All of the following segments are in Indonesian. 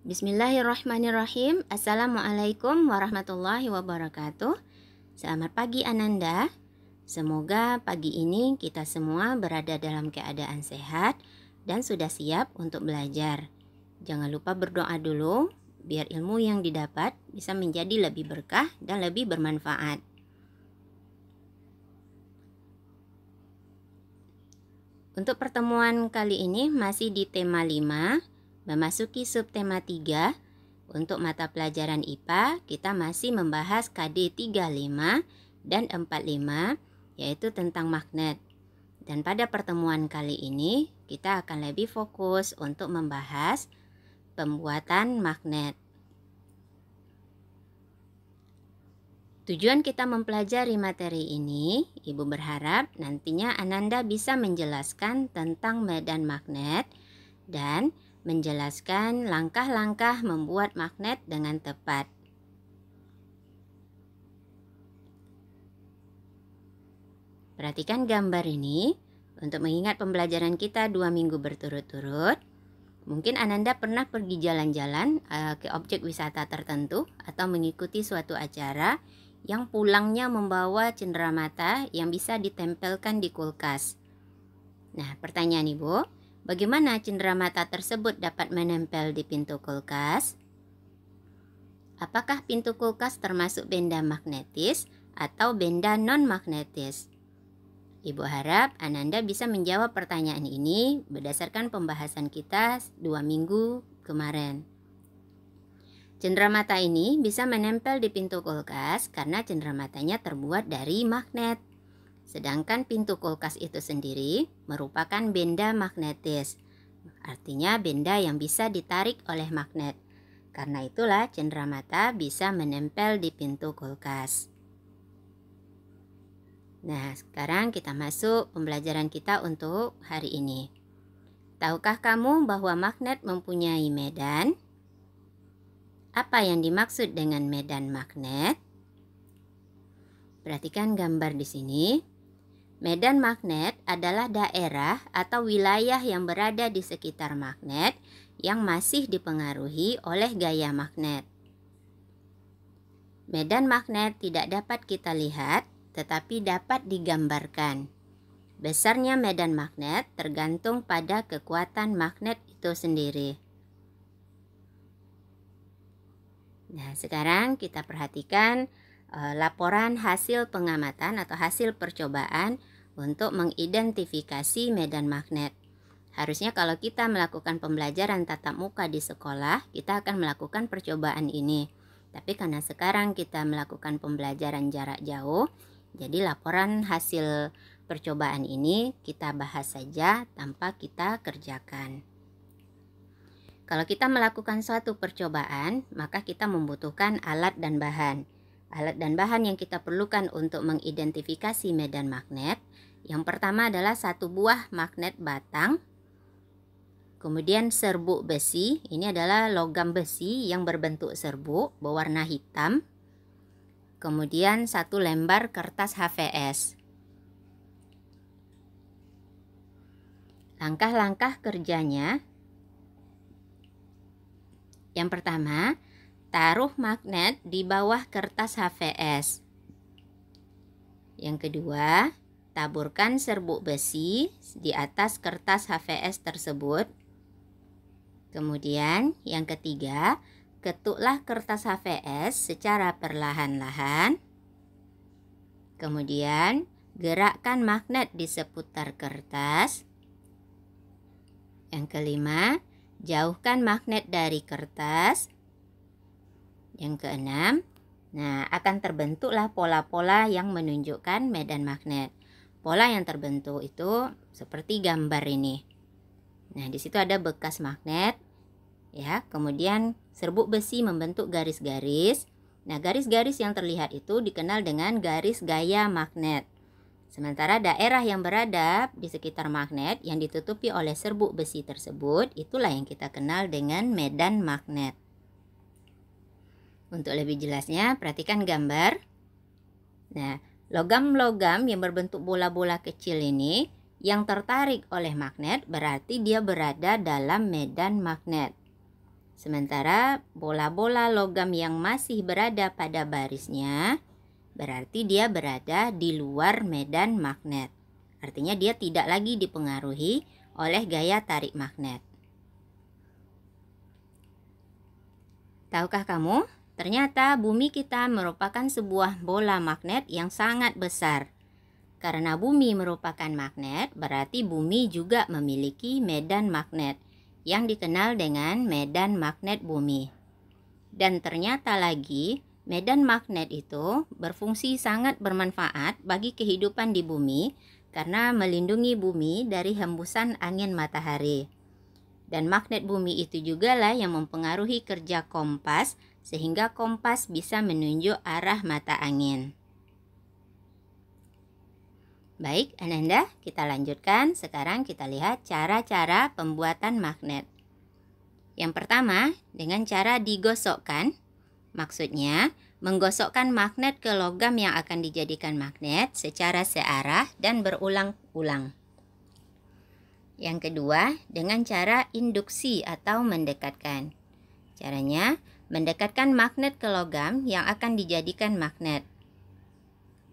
Bismillahirrahmanirrahim. Assalamualaikum warahmatullahi wabarakatuh. Selamat pagi Ananda. Semoga pagi ini kita semua berada dalam keadaan sehat dan sudah siap untuk belajar. Jangan lupa berdoa dulu biar ilmu yang didapat bisa menjadi lebih berkah dan lebih bermanfaat. Untuk pertemuan kali ini masih di tema 5 memasuki subtema 3 untuk mata pelajaran IPA kita masih membahas KD 35 dan 45 yaitu tentang magnet. Dan pada pertemuan kali ini kita akan lebih fokus untuk membahas pembuatan magnet. Tujuan kita mempelajari materi ini, Ibu berharap nantinya Ananda bisa menjelaskan tentang medan magnet dan menjelaskan langkah-langkah membuat magnet dengan tepat. Perhatikan gambar ini untuk mengingat pembelajaran kita dua minggu berturut-turut. Mungkin Ananda pernah pergi jalan-jalan eh, ke objek wisata tertentu atau mengikuti suatu acara yang pulangnya membawa cenderamata yang bisa ditempelkan di kulkas. Nah, pertanyaan Ibu, Bagaimana cendera mata tersebut dapat menempel di pintu kulkas? Apakah pintu kulkas termasuk benda magnetis atau benda non-magnetis? Ibu harap Ananda bisa menjawab pertanyaan ini berdasarkan pembahasan kita dua minggu kemarin. Cendera mata ini bisa menempel di pintu kulkas karena cendera matanya terbuat dari magnet. Sedangkan pintu kulkas itu sendiri merupakan benda magnetis. Artinya benda yang bisa ditarik oleh magnet. Karena itulah cenderamata bisa menempel di pintu kulkas. Nah, sekarang kita masuk pembelajaran kita untuk hari ini. Tahukah kamu bahwa magnet mempunyai medan? Apa yang dimaksud dengan medan magnet? Perhatikan gambar di sini. Medan magnet adalah daerah atau wilayah yang berada di sekitar magnet yang masih dipengaruhi oleh gaya magnet. Medan magnet tidak dapat kita lihat, tetapi dapat digambarkan. Besarnya medan magnet tergantung pada kekuatan magnet itu sendiri. Nah, sekarang kita perhatikan e, laporan hasil pengamatan atau hasil percobaan untuk mengidentifikasi medan magnet. Harusnya kalau kita melakukan pembelajaran tatap muka di sekolah, kita akan melakukan percobaan ini. Tapi karena sekarang kita melakukan pembelajaran jarak jauh, jadi laporan hasil percobaan ini kita bahas saja tanpa kita kerjakan. Kalau kita melakukan suatu percobaan, maka kita membutuhkan alat dan bahan. Alat dan bahan yang kita perlukan untuk mengidentifikasi medan magnet yang pertama adalah satu buah magnet batang. Kemudian serbuk besi, ini adalah logam besi yang berbentuk serbuk berwarna hitam. Kemudian satu lembar kertas HVS. Langkah-langkah kerjanya. Yang pertama, taruh magnet di bawah kertas HVS. Yang kedua, Taburkan serbuk besi di atas kertas HVS tersebut. Kemudian yang ketiga, ketuklah kertas HVS secara perlahan-lahan. Kemudian, gerakkan magnet di seputar kertas. Yang kelima, jauhkan magnet dari kertas. Yang keenam, nah akan terbentuklah pola-pola yang menunjukkan medan magnet pola yang terbentuk itu seperti gambar ini. Nah, di situ ada bekas magnet ya. Kemudian serbuk besi membentuk garis-garis. Nah, garis-garis yang terlihat itu dikenal dengan garis gaya magnet. Sementara daerah yang berada di sekitar magnet yang ditutupi oleh serbuk besi tersebut itulah yang kita kenal dengan medan magnet. Untuk lebih jelasnya, perhatikan gambar. Nah, Logam-logam yang berbentuk bola-bola kecil ini yang tertarik oleh magnet berarti dia berada dalam medan magnet. Sementara bola-bola logam yang masih berada pada barisnya berarti dia berada di luar medan magnet. Artinya dia tidak lagi dipengaruhi oleh gaya tarik magnet. Tahukah kamu Ternyata bumi kita merupakan sebuah bola magnet yang sangat besar. Karena bumi merupakan magnet, berarti bumi juga memiliki medan magnet yang dikenal dengan medan magnet bumi. Dan ternyata lagi, medan magnet itu berfungsi sangat bermanfaat bagi kehidupan di bumi karena melindungi bumi dari hembusan angin matahari. Dan magnet bumi itu juga lah yang mempengaruhi kerja kompas sehingga kompas bisa menunjuk arah mata angin. Baik, Ananda, kita lanjutkan. Sekarang kita lihat cara-cara pembuatan magnet. Yang pertama, dengan cara digosokkan. Maksudnya, menggosokkan magnet ke logam yang akan dijadikan magnet secara searah dan berulang-ulang. Yang kedua, dengan cara induksi atau mendekatkan. Caranya, Mendekatkan magnet ke logam yang akan dijadikan magnet.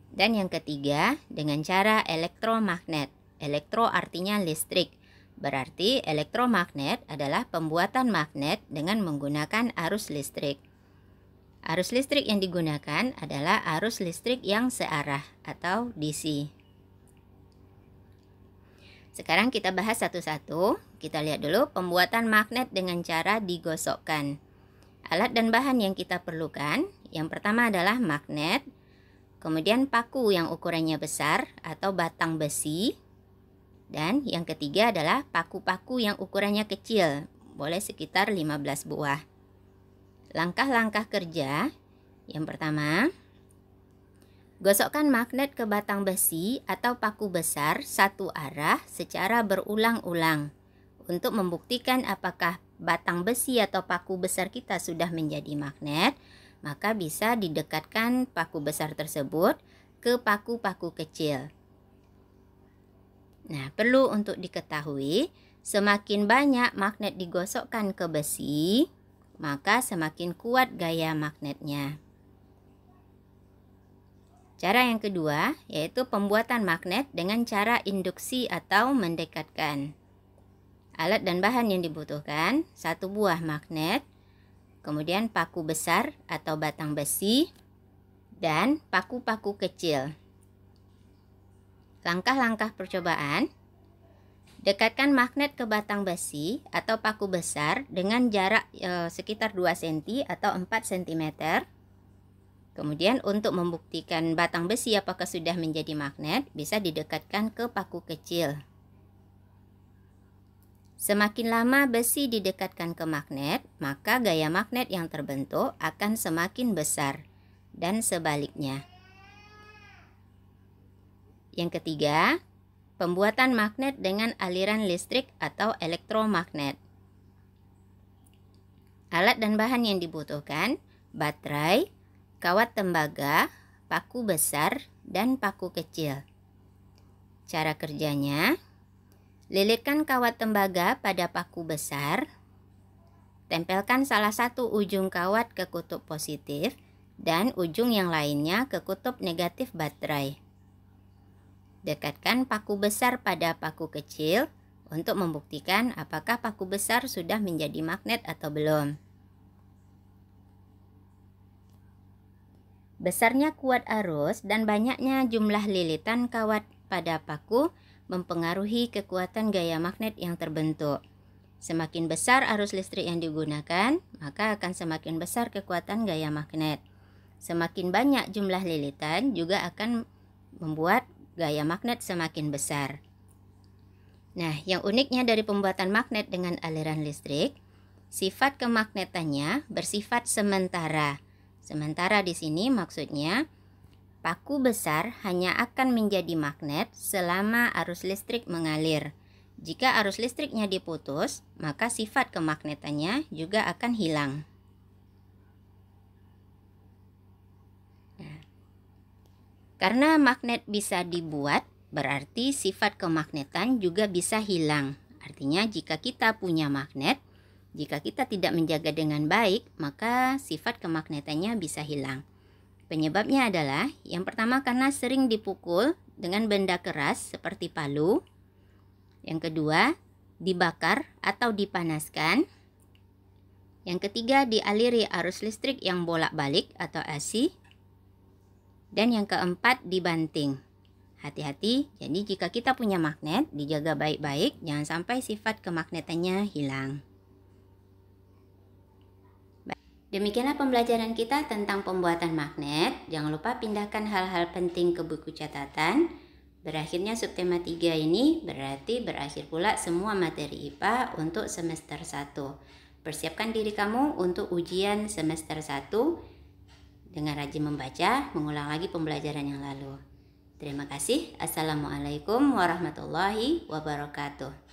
Dan yang ketiga, dengan cara elektromagnet. Elektro artinya listrik. Berarti elektromagnet adalah pembuatan magnet dengan menggunakan arus listrik. Arus listrik yang digunakan adalah arus listrik yang searah atau DC. Sekarang kita bahas satu-satu. Kita lihat dulu pembuatan magnet dengan cara digosokkan. Alat dan bahan yang kita perlukan, yang pertama adalah magnet, kemudian paku yang ukurannya besar atau batang besi, dan yang ketiga adalah paku-paku yang ukurannya kecil, boleh sekitar 15 buah. Langkah-langkah kerja, yang pertama, Gosokkan magnet ke batang besi atau paku besar satu arah secara berulang-ulang untuk membuktikan apakah batang besi atau paku besar kita sudah menjadi magnet, maka bisa didekatkan paku besar tersebut ke paku-paku kecil. Nah, perlu untuk diketahui, semakin banyak magnet digosokkan ke besi, maka semakin kuat gaya magnetnya. Cara yang kedua yaitu pembuatan magnet dengan cara induksi atau mendekatkan. Alat dan bahan yang dibutuhkan, satu buah magnet, kemudian paku besar atau batang besi, dan paku-paku kecil. Langkah-langkah percobaan, dekatkan magnet ke batang besi atau paku besar dengan jarak e, sekitar 2 cm atau 4 cm. Kemudian untuk membuktikan batang besi apakah sudah menjadi magnet, bisa didekatkan ke paku kecil. Semakin lama besi didekatkan ke magnet, maka gaya magnet yang terbentuk akan semakin besar dan sebaliknya. Yang ketiga, pembuatan magnet dengan aliran listrik atau elektromagnet. Alat dan bahan yang dibutuhkan baterai, kawat tembaga, paku besar, dan paku kecil. Cara kerjanya, Lilitkan kawat tembaga pada paku besar. Tempelkan salah satu ujung kawat ke kutub positif dan ujung yang lainnya ke kutub negatif baterai. Dekatkan paku besar pada paku kecil untuk membuktikan apakah paku besar sudah menjadi magnet atau belum. Besarnya kuat arus dan banyaknya jumlah lilitan kawat pada paku mempengaruhi kekuatan gaya magnet yang terbentuk. Semakin besar arus listrik yang digunakan, maka akan semakin besar kekuatan gaya magnet. Semakin banyak jumlah lilitan juga akan membuat gaya magnet semakin besar. Nah, yang uniknya dari pembuatan magnet dengan aliran listrik, sifat kemagnetannya bersifat sementara. Sementara di sini maksudnya Paku besar hanya akan menjadi magnet selama arus listrik mengalir. Jika arus listriknya diputus, maka sifat kemagnetannya juga akan hilang. Nah, karena magnet bisa dibuat, berarti sifat kemagnetan juga bisa hilang. Artinya, jika kita punya magnet, jika kita tidak menjaga dengan baik, maka sifat kemagnetannya bisa hilang. Penyebabnya adalah yang pertama karena sering dipukul dengan benda keras seperti palu. Yang kedua, dibakar atau dipanaskan. Yang ketiga, dialiri arus listrik yang bolak-balik atau AC. Dan yang keempat, dibanting. Hati-hati, jadi jika kita punya magnet, dijaga baik-baik, jangan sampai sifat kemagnetannya hilang. Demikianlah pembelajaran kita tentang pembuatan magnet. Jangan lupa pindahkan hal-hal penting ke buku catatan. Berakhirnya subtema 3 ini berarti berakhir pula semua materi IPA untuk semester 1. Persiapkan diri kamu untuk ujian semester 1 dengan rajin membaca, mengulang lagi pembelajaran yang lalu. Terima kasih. Assalamualaikum warahmatullahi wabarakatuh.